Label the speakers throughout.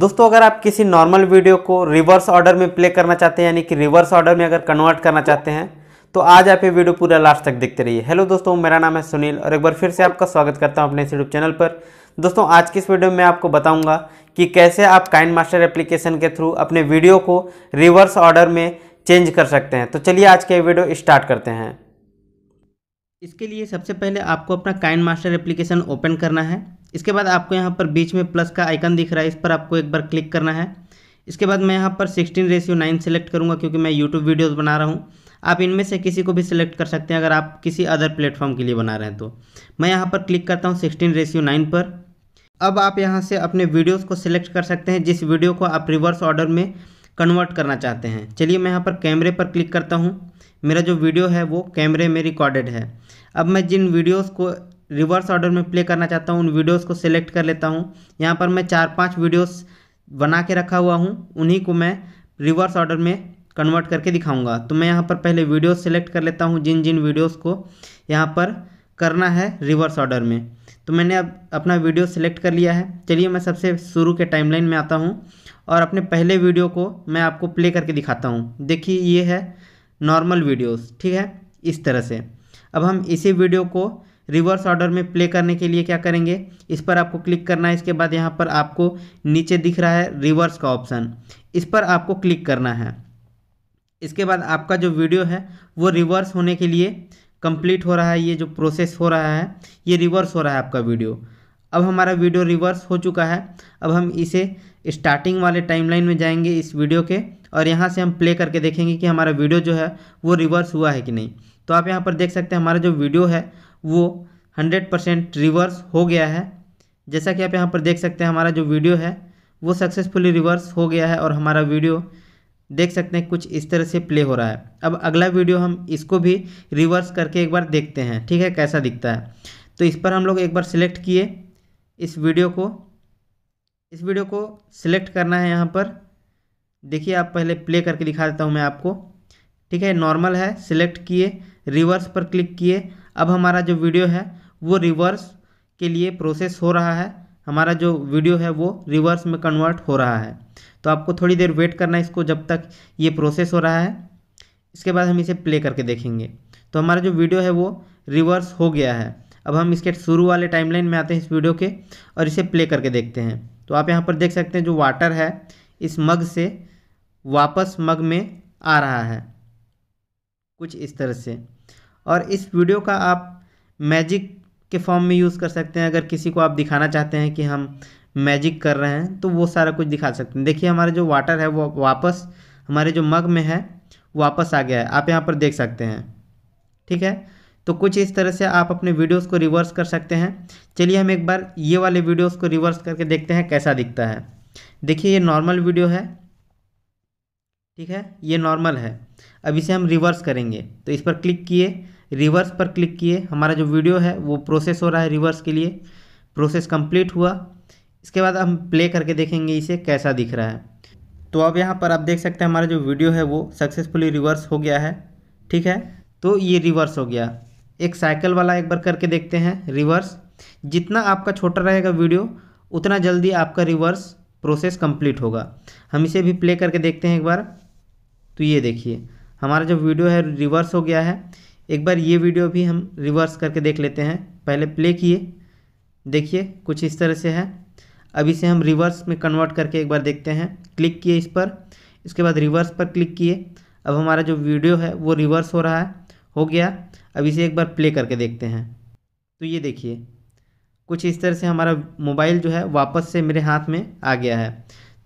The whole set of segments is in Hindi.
Speaker 1: दोस्तों अगर आप किसी नॉर्मल वीडियो को रिवर्स ऑर्डर में प्ले करना चाहते हैं यानी कि रिवर्स ऑर्डर में अगर कन्वर्ट करना चाहते हैं तो आज आप ये वीडियो पूरा लास्ट तक देखते रहिए हेलो दोस्तों मेरा नाम है सुनील और एक बार फिर से आपका स्वागत करता हूँ अपने यूट्यूब चैनल पर दोस्तों आज की इस वीडियो में आपको बताऊंगा कि कैसे आप काइंड मास्टर एप्लीकेशन के थ्रू अपने वीडियो को रिवर्स ऑर्डर में चेंज कर सकते हैं तो चलिए आज का ये वीडियो स्टार्ट करते हैं इसके लिए सबसे पहले आपको अपना काइंड मास्टर एप्लीकेशन ओपन करना है इसके बाद आपको यहाँ पर बीच में प्लस का आइकन दिख रहा है इस पर आपको एक बार क्लिक करना है इसके बाद मैं यहाँ पर सिक्सटीन रेशियो नाइन सेलेक्ट करूँगा क्योंकि मैं यूट्यूब वीडियोज़ बना रहा हूँ आप इनमें से किसी को भी सिलेक्ट कर सकते हैं अगर आप किसी अदर प्लेटफॉर्म के लिए बना रहे हैं तो मैं यहाँ पर क्लिक करता हूँ सिक्सटीन रेशियो नाइन पर अब आप यहाँ से अपने वीडियोज़ को सिलेक्ट कर सकते हैं जिस वीडियो को आप रिवर्स ऑर्डर में कन्वर्ट करना चाहते हैं चलिए मैं यहाँ पर कैमरे पर क्लिक करता हूँ मेरा जो वीडियो है वो कैमरे में रिकॉर्डेड है अब मैं जिन वीडियोज़ को रिवर्स ऑर्डर में प्ले करना चाहता हूँ उन वीडियोस को सिलेक्ट कर लेता हूँ यहाँ पर मैं चार पांच वीडियोस बना के रखा हुआ हूँ उन्हीं को मैं रिवर्स ऑर्डर में कन्वर्ट करके दिखाऊंगा तो मैं यहाँ पर पहले वीडियो सेलेक्ट कर लेता हूँ जिन जिन वीडियोज़ को यहाँ पर करना है रिवर्स ऑर्डर में तो मैंने अब अपना वीडियो सिलेक्ट कर लिया है चलिए मैं सबसे शुरू के टाइम में आता हूँ और अपने पहले वीडियो को मैं आपको प्ले करके दिखाता हूँ देखिए ये है नॉर्मल वीडियोस ठीक है इस तरह से अब हम इसी वीडियो को रिवर्स ऑर्डर में प्ले करने के लिए क्या करेंगे इस पर आपको क्लिक करना है इसके बाद यहाँ पर आपको नीचे दिख रहा है रिवर्स का ऑप्शन इस पर आपको क्लिक करना है इसके बाद आपका जो वीडियो है वो रिवर्स होने के लिए कंप्लीट हो रहा है ये जो प्रोसेस हो रहा है ये रिवर्स हो रहा है आपका वीडियो अब हमारा वीडियो रिवर्स हो चुका है अब हम इसे स्टार्टिंग वाले टाइमलाइन में जाएंगे इस वीडियो के और यहाँ से हम प्ले करके देखेंगे कि हमारा वीडियो जो है वो रिवर्स हुआ है कि नहीं तो आप यहाँ पर देख सकते हैं हमारा जो वीडियो है वो हंड्रेड परसेंट रिवर्स हो गया है जैसा कि आप यहाँ पर देख सकते हैं हमारा जो वीडियो है वो सक्सेसफुली रिवर्स हो गया है और हमारा वीडियो देख सकते हैं कुछ इस तरह से प्ले हो रहा है अब अगला वीडियो हम इसको भी रिवर्स करके एक बार देखते हैं ठीक है कैसा दिखता है तो इस पर हम लोग एक बार सिलेक्ट किए इस वीडियो को इस वीडियो को सिलेक्ट करना है यहाँ पर देखिए आप पहले प्ले करके दिखा देता हूँ मैं आपको ठीक है नॉर्मल है सिलेक्ट किए रिवर्स पर क्लिक किए अब हमारा जो वीडियो है वो रिवर्स के लिए प्रोसेस हो रहा है हमारा जो वीडियो है वो रिवर्स में कन्वर्ट हो रहा है तो आपको थोड़ी देर वेट करना है इसको जब तक ये प्रोसेस हो रहा है इसके बाद हम इसे प्ले करके देखेंगे तो हमारा जो वीडियो है वो रिवर्स हो गया है अब हम इसके शुरू वाले टाइमलाइन में आते हैं इस वीडियो के और इसे प्ले करके देखते हैं तो आप यहाँ पर देख सकते हैं जो वाटर है इस मग से वापस मग में आ रहा है कुछ इस तरह से और इस वीडियो का आप मैजिक के फॉर्म में यूज़ कर सकते हैं अगर किसी को आप दिखाना चाहते हैं कि हम मैजिक कर रहे हैं तो वो सारा कुछ दिखा सकते हैं देखिए हमारा जो वाटर है वो वापस हमारे जो मग में है वापस आ गया है आप यहाँ पर देख सकते हैं ठीक है तो कुछ इस तरह से आप अपने वीडियोस को रिवर्स कर सकते हैं चलिए हम एक बार ये वाले वीडियोस को रिवर्स करके देखते हैं कैसा दिखता है देखिए ये नॉर्मल वीडियो है ठीक है ये नॉर्मल है अब इसे हम रिवर्स करेंगे तो इस पर क्लिक किए रिवर्स पर क्लिक किए हमारा जो वीडियो है वो प्रोसेस हो रहा है रिवर्स के लिए प्रोसेस कंप्लीट हुआ इसके बाद हम प्ले करके देखेंगे इसे कैसा दिख रहा है तो अब यहाँ पर आप देख सकते हैं हमारा जो वीडियो है वो सक्सेसफुली रिवर्स हो गया है ठीक है तो ये रिवर्स हो गया एक साइकिल वाला एक बार करके देखते हैं रिवर्स जितना आपका छोटा रहेगा वीडियो उतना जल्दी आपका रिवर्स प्रोसेस कंप्लीट होगा हम इसे भी प्ले करके देखते हैं एक बार तो ये देखिए हमारा जो वीडियो है रिवर्स हो गया है एक बार ये वीडियो भी हम रिवर्स करके देख लेते हैं पहले प्ले किए देखिए कुछ इस तरह से है अब इसे हम रिवर्स में कन्वर्ट करके एक बार देखते हैं क्लिक किए इस पर इसके बाद रिवर्स पर क्लिक किए अब हमारा जो वीडियो है वो रिवर्स हो रहा है हो गया अब इसे एक बार प्ले करके देखते हैं तो ये देखिए कुछ इस तरह से हमारा मोबाइल जो है वापस से मेरे हाथ में आ गया है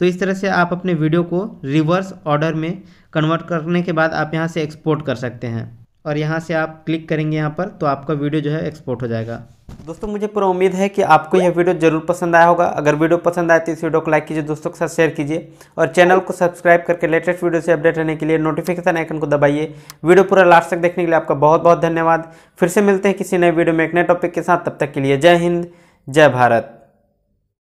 Speaker 1: तो इस तरह से आप अपने वीडियो को रिवर्स ऑर्डर में कन्वर्ट करने के बाद आप यहाँ से एक्सपोर्ट कर सकते हैं और यहाँ से आप क्लिक करेंगे यहाँ पर तो आपका वीडियो जो है एक्सपोर्ट हो जाएगा दोस्तों मुझे पूरा उम्मीद है कि आपको यह वीडियो जरूर पसंद आया होगा अगर वीडियो पसंद आए तो इस वीडियो को लाइक कीजिए दोस्तों के साथ शेयर कीजिए और चैनल को सब्सक्राइब करके लेटेस्ट वीडियो से अपडेट रहने के लिए नोटिफिकेशन आइकन को दबाइए वीडियो पूरा लास्ट तक देखने के लिए आपका बहुत बहुत धन्यवाद फिर से मिलते हैं किसी नए वीडियो में एक नए टॉपिक के साथ तब तक के लिए जय हिंद जय भारत